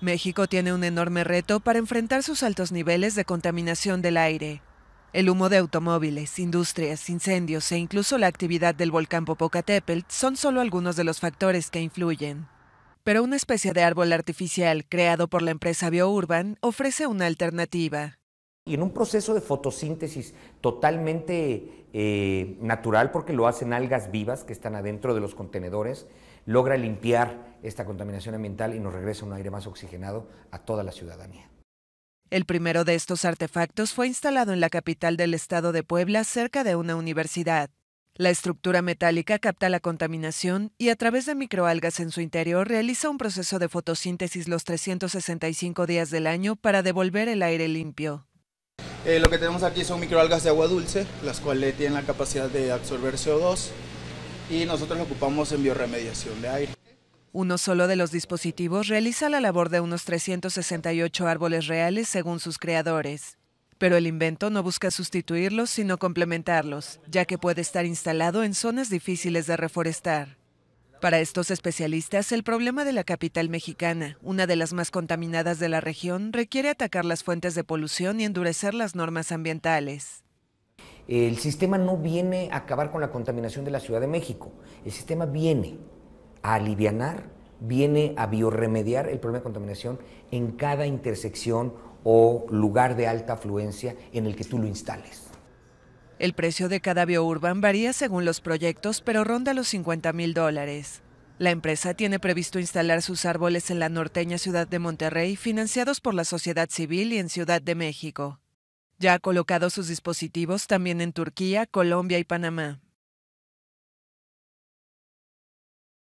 México tiene un enorme reto para enfrentar sus altos niveles de contaminación del aire. El humo de automóviles, industrias, incendios e incluso la actividad del volcán Popocatépetl son solo algunos de los factores que influyen. Pero una especie de árbol artificial creado por la empresa BioUrban ofrece una alternativa. Y en un proceso de fotosíntesis totalmente eh, natural, porque lo hacen algas vivas que están adentro de los contenedores, logra limpiar esta contaminación ambiental y nos regresa un aire más oxigenado a toda la ciudadanía. El primero de estos artefactos fue instalado en la capital del estado de Puebla, cerca de una universidad. La estructura metálica capta la contaminación y a través de microalgas en su interior realiza un proceso de fotosíntesis los 365 días del año para devolver el aire limpio. Eh, lo que tenemos aquí son microalgas de agua dulce, las cuales tienen la capacidad de absorber CO2 y nosotros lo ocupamos en bioremediación de aire. Uno solo de los dispositivos realiza la labor de unos 368 árboles reales según sus creadores. Pero el invento no busca sustituirlos, sino complementarlos, ya que puede estar instalado en zonas difíciles de reforestar. Para estos especialistas, el problema de la capital mexicana, una de las más contaminadas de la región, requiere atacar las fuentes de polución y endurecer las normas ambientales. El sistema no viene a acabar con la contaminación de la Ciudad de México. El sistema viene a alivianar, viene a bioremediar el problema de contaminación en cada intersección o lugar de alta afluencia en el que tú lo instales. El precio de cada biourban varía según los proyectos, pero ronda los 50 mil dólares. La empresa tiene previsto instalar sus árboles en la norteña ciudad de Monterrey, financiados por la sociedad civil y en Ciudad de México. Ya ha colocado sus dispositivos también en Turquía, Colombia y Panamá.